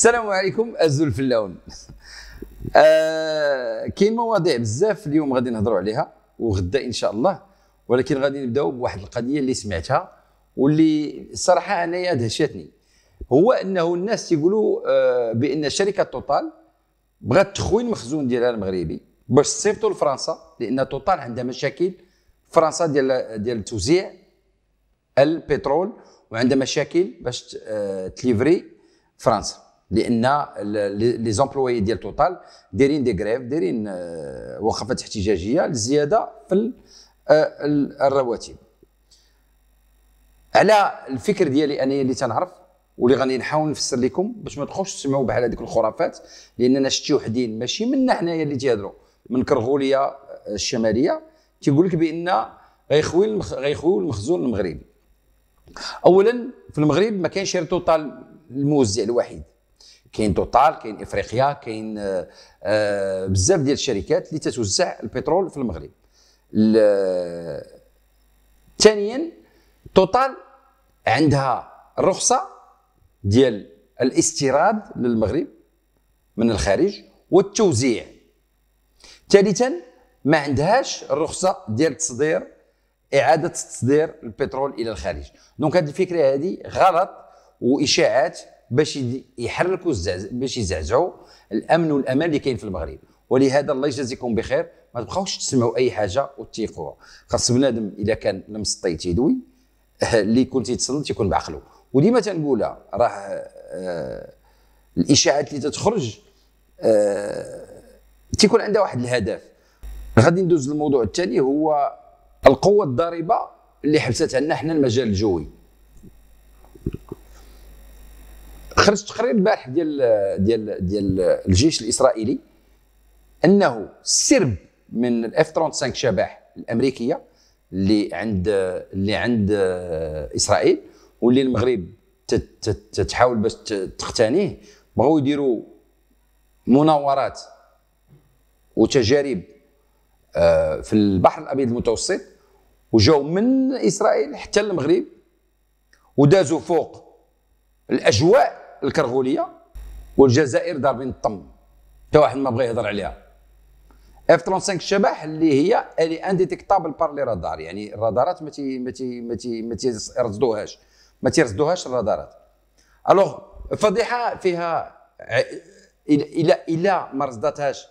السلام عليكم ازول في اللون آه كاين مواضيع بزاف اليوم غادي نهضروا عليها وغدا ان شاء الله ولكن غادي نبداو بواحد القضيه اللي سمعتها واللي الصراحه انايا دهشتني هو انه الناس تيقولوا آه بان شركه توتال بغات تخوي المخزون ديالها المغربي باش تصيفطو لفرنسا لان توتال عندها مشاكل فرنسا ديال ديال توزيع البترول وعندها مشاكل باش آه، تليفري فرنسا لان لي زومبلوي ديال توتال دايرين دي غريف دايرين آه، وقفات احتجاجيه لزياده في آه، الرواتب على الفكر ديالي انا اللي تنعرف واللي غادي نحاول نفسر لكم باش ما تبقاوش تسمعوا بحال هذيك الخرافات لاننا شتي وحدين ماشي منا حنايا اللي تيهضروا من كرغوليا آه، الشماليه تيقول لك بان غيخوي غيخوي المخزون المغربي اولا في المغرب ما كاينش توتال الموزع الوحيد كاين توتال كاين افريقيا كاين آه، آه، بزاف ديال الشركات اللي تتوزع البترول في المغرب ثانيا توتال عندها رخصه ديال الاستيراد للمغرب من الخارج والتوزيع ثالثا ما عندهاش الرخصه ديال تصدير اعاده تصدير البترول الى الخارج دونك هذه الفكره هذه غلط واشاعات باش يحركوا باش يزعزعوا الامن والامان اللي كاين في المغرب ولهذا الله يجازيكم بخير ما تبقاوش تسمعوا اي حاجه وتيقوها خاص بنادم اذا كان المسطي تيدوي اللي يكون تيتصل يكون بعقله وديما تنقولها راه آه الاشاعات اللي تتخرج آه تيكون عندها واحد الهدف غادي ندوز للموضوع الثاني هو القوه الضاربه اللي حبست لنا حنا المجال الجوي خرج تقرير البارح ديال ديال ديال الجيش الاسرائيلي انه سرب من الاف 35 شباح الامريكيه اللي عند اللي عند اسرائيل واللي المغرب تحاول باش تقتنيه بغاو يديروا مناورات وتجارب آه، في البحر الابيض المتوسط وجاو من اسرائيل حتى المغرب ودازوا فوق الاجواء الكرغوليه والجزائر ضاربين الطم حتى واحد ما بغى يهضر عليها اف 35 شبح اللي هي الي انديتيكتابل بار لي رادار يعني الرادارات ما تي ما تي ما تي ما تيرصدوهاش ما تيرصدوهاش الرادارات الوغ فضيحه فيها الى الى ما رصدتهاش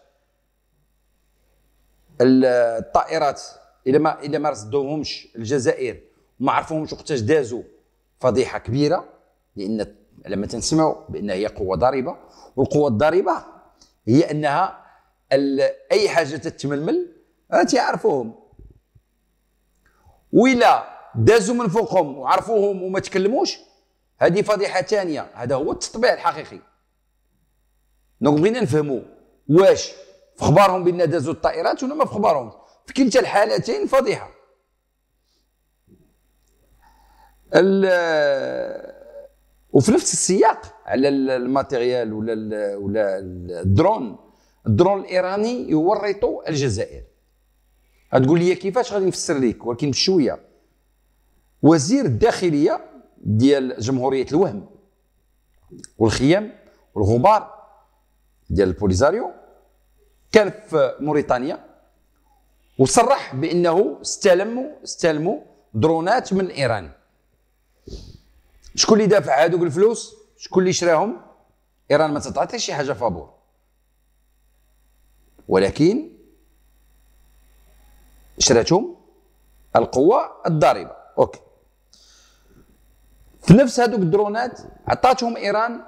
الطائرات الى ما الى ما رصدوهمش الجزائر ما عرفوهمش وقتاش دازوا فضيحه كبيره لان لما تنسمعوا بان هي قوه ضاربه والقوه الضاربه هي انها اي حاجه تتململ آه، تيعرفوهم ولا دازوا من فوقهم وعرفوهم وما تكلموش هذه فضيحه ثانيه هذا هو التطبيع الحقيقي دونك بغينا نفهموا واش في خبارهم بان دازوا الطائرات ولا ما في خبارهم في كلتا الحالتين فضيحه وفي نفس السياق على الماتيريال ولا ولا الدرون الدرون الايراني يورط الجزائر غتقول لي كيفاش غادي نفسر لك ولكن بشويه وزير الداخليه ديال جمهوريه الوهم والخيام والغبار ديال البوليزاريو كان في موريتانيا وصرح بانه استلموا استلموا درونات من ايران شكون اللي دافع هذوك الفلوس شكون اللي شراهم ايران ما تطلع شي حاجه فابور ولكن شراتهم القوه الضاربه اوكي في نفس هذوك الدرونات عطاتهم ايران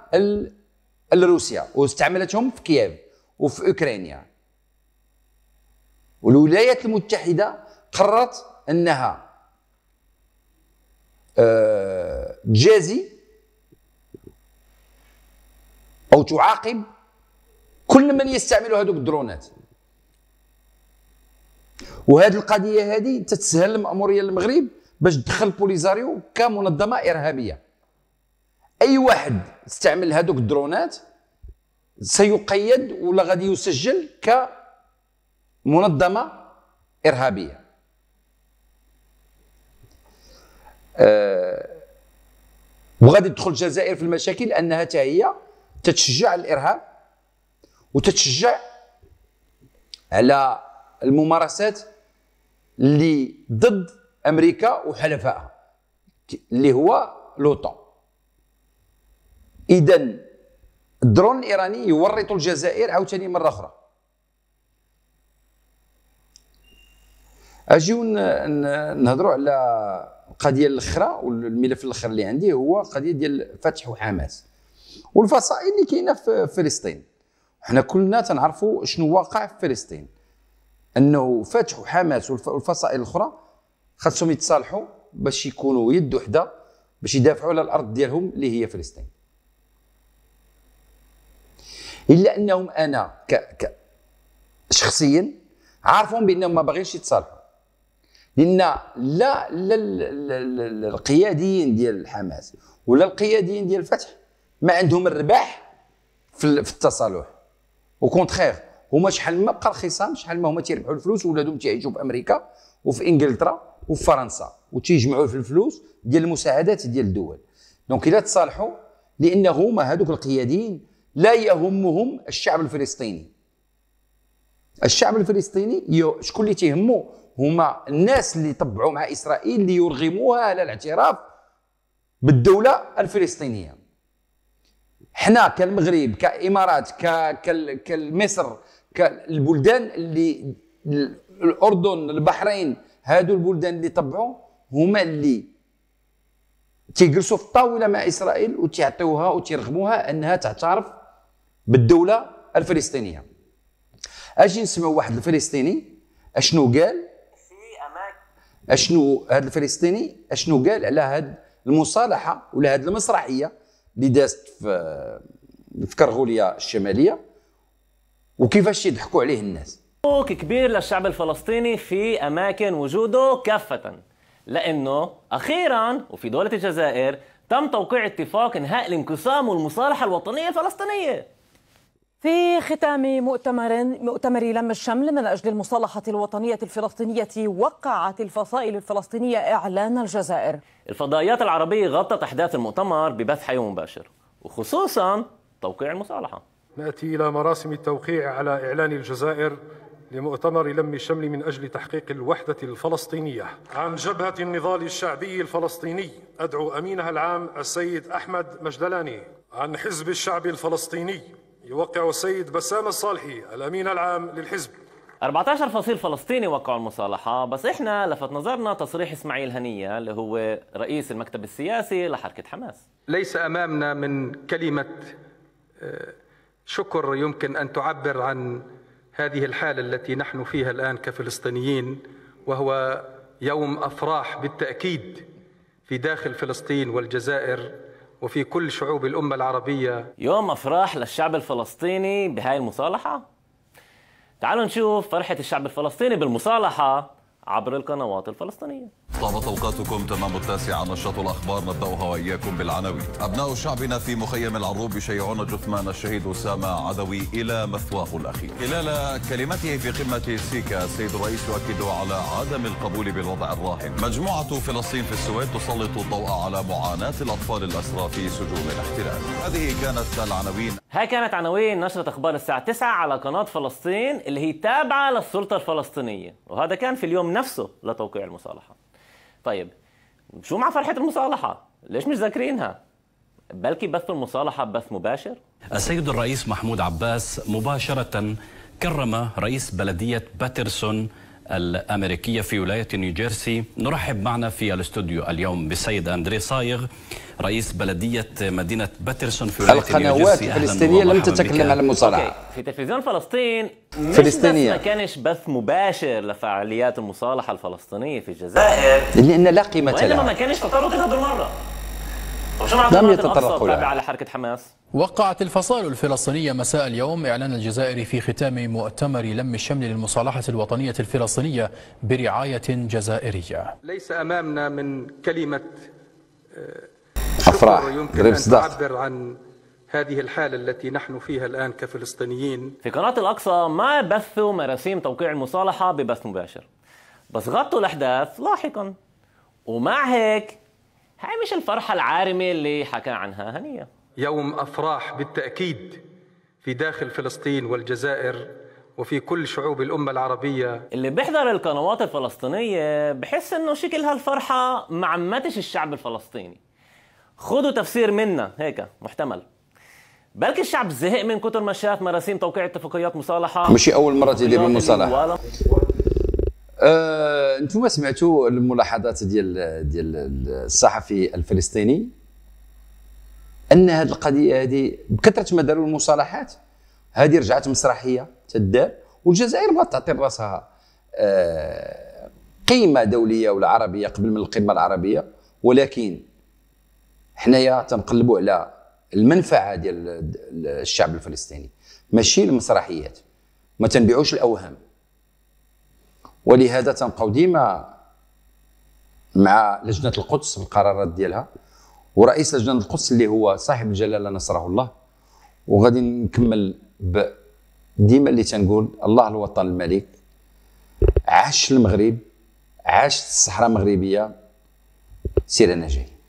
لروسيا واستعملتهم في كييف وفي اوكرانيا والولايات المتحده قررت انها تجازي آه، او تعاقب كل من يستعمل هذوك الدرونات وهذه القضيه هذه تتسهل الماموريه المغرب باش تدخل بوليزاريو كمنظمه ارهابيه اي واحد استعمل هذوك الدرونات سيقيد ولا غادي يسجل كمنظمه ارهابيه آه، وغادي تدخل الجزائر في المشاكل لانها حتى هي تتشجع الارهاب وتتشجع على الممارسات اللي ضد امريكا وحلفائها اللي هو لوطان اذا الدرون الايراني يورط الجزائر عاوتاني مره اخرى اجيو نهضروا على القضيه الاخرى والملف الاخر اللي عندي هو قضيه ديال فتح وحماس والفصائل اللي كاينه في فلسطين حنا كلنا تنعرفوا شنو واقع في فلسطين انه فتح وحماس والفصائل الاخرى خاصهم يتصالحوا باش يكونوا يد وحده باش يدافعوا على الارض ديالهم اللي هي فلسطين الا انهم انا ك... ك... شخصيا عارفهم بانهم ما باغينش يتصالحوا لان لا لا القياديين ديال حماس ولا القياديين ديال الفتح ما عندهم الرباح في, في التصالح وكونتخيغ هما شحال ما بقى الخصام شحال ما هما تيربحوا الفلوس ولادهم تيعيشوا في امريكا وفي انجلترا وفي فرنسا وتيجمعوا في الفلوس ديال المساعدات ديال الدول دونك الا تصالحوا لان هما هذوك القياديين لا يهمهم الشعب الفلسطيني الشعب الفلسطيني شكون اللي تيهمه هما الناس اللي طبعوا مع اسرائيل ليرغموها على الاعتراف بالدوله الفلسطينيه حنا كالمغرب كامارات كمصر كالبلدان اللي الاردن البحرين هادو البلدان اللي طبعوا هما اللي تيجلسوا في الطاوله مع اسرائيل وتيعطيوها وتيرغموها انها تعترف بالدوله الفلسطينيه اجي نسمع واحد الفلسطيني اشنو قال اشنو هذا الفلسطيني اشنو قال على هذه المصالحه ولا هذه المسرحيه اللي دازت في في كرغوليا الشماليه وكيفاش يضحكوا عليه الناس كبير للشعب الفلسطيني في اماكن وجوده كافه لانه اخيرا وفي دوله الجزائر تم توقيع اتفاق انهاء الانقسام والمصالحه الوطنيه الفلسطينيه في ختام مؤتمر مؤتمر لم الشمل من اجل المصالحه الوطنيه الفلسطينيه وقعت الفصائل الفلسطينيه اعلان الجزائر. الفضائيات العربيه غطت احداث المؤتمر ببث حي مباشر وخصوصا توقيع المصالحه. ناتي الى مراسم التوقيع على اعلان الجزائر لمؤتمر لم الشمل من اجل تحقيق الوحده الفلسطينيه. عن جبهه النضال الشعبي الفلسطيني ادعو امينها العام السيد احمد مجدلاني. عن حزب الشعب الفلسطيني يوقع السيد بسام الصالحي الأمين العام للحزب 14 فصيل فلسطيني وقعوا المصالحة بس إحنا لفت نظرنا تصريح إسماعيل هنية اللي هو رئيس المكتب السياسي لحركة حماس ليس أمامنا من كلمة آه، شكر يمكن أن تعبر عن هذه الحالة التي نحن فيها الآن كفلسطينيين وهو يوم أفراح بالتأكيد في داخل فلسطين والجزائر وفي كل شعوب الأمة العربية يوم أفراح للشعب الفلسطيني بهاي المصالحة تعالوا نشوف فرحة الشعب الفلسطيني بالمصالحة عبر القنوات الفلسطينية طابت أوقاتكم تمام التاسعة نشاط الأخبار نبدأها وإياكم بالعناوين أبناء شعبنا في مخيم العروب يشيعون جثمان الشهيد أسامة عدوي إلى مثواه الأخير خلال كلمته في قمة سيكا السيد الرئيس يؤكد على عدم القبول بالوضع الراهن مجموعة فلسطين في السويد تسلط الضوء على معاناة الأطفال الأسرى في سجون الاحتلال هذه كانت العناوين ها كانت عناوين نشرة أخبار الساعة 9 على قناة فلسطين اللي هي تابعة للسلطة الفلسطينية وهذا كان في اليوم نفسه لتوقيع المصالحه طيب شو مع فرحه المصالحه ليش مش ذاكرينها بلكي بث المصالحه بث مباشر السيد الرئيس محمود عباس مباشره كرم رئيس بلديه باترسون الأمريكية في ولاية نيوجيرسي نرحب معنا في الاستوديو اليوم بالسيد أندري صايغ رئيس بلدية مدينة باترسون في ولاية القنوات الفلسطينية لم تتكلم عن المصارعة في تلفزيون فلسطين مش فلسطينية. ما كانش بث مباشر لفعاليات المصالحة الفلسطينية في الجزائر لأن لا قيمة لها وإنما ما كانش فطروا كده بالمرة لم يتطرق لها على حركة حماس وقعت الفصائل الفلسطينية مساء اليوم إعلان الجزائر في ختام مؤتمر لم الشمل للمصالحة الوطنية الفلسطينية برعاية جزائرية ليس أمامنا من كلمة آه، أفراح يمكن أن تعبر عن هذه الحالة التي نحن فيها الآن كفلسطينيين في قناة الأقصى ما بثوا مراسيم توقيع المصالحة ببث مباشر بس غطوا الأحداث لاحقا ومع هيك هاي مش الفرحة العارمة اللي حكى عنها هنية يوم أفراح بالتأكيد في داخل فلسطين والجزائر وفي كل شعوب الأمة العربية اللي بيحضر القنوات الفلسطينية بحس إنه شكل هالفرحة ما عمتش الشعب الفلسطيني خدوا تفسير منا هيك محتمل بلكي الشعب زهق من كتر ما شاف مراسيم توقيع اتفاقيات مصالحة مش أول مرة تدير المصالحة انتم آه، سمعتوا الملاحظات ديال ديال الصحفي الفلسطيني ان هذه القضيه هذه بكثره ما داروا المصالحات هذه رجعت مسرحيه تدار والجزائر بغات تعطي راسها آه قيمه دوليه ولا عربيه قبل من القمه العربيه ولكن حنايا تنقلبوا على المنفعه ديال الشعب الفلسطيني ماشي المسرحيات ما تنبيعوش الاوهام ولهذا تنبقاو ديما مع لجنه القدس القرارات ديالها ورئيس لجنه القدس اللي هو صاحب الجلاله نصره الله وغادي نكمل ب ديما اللي تنقول الله الوطن الملك عاش المغرب عاشت الصحراء المغربيه سير انا جاي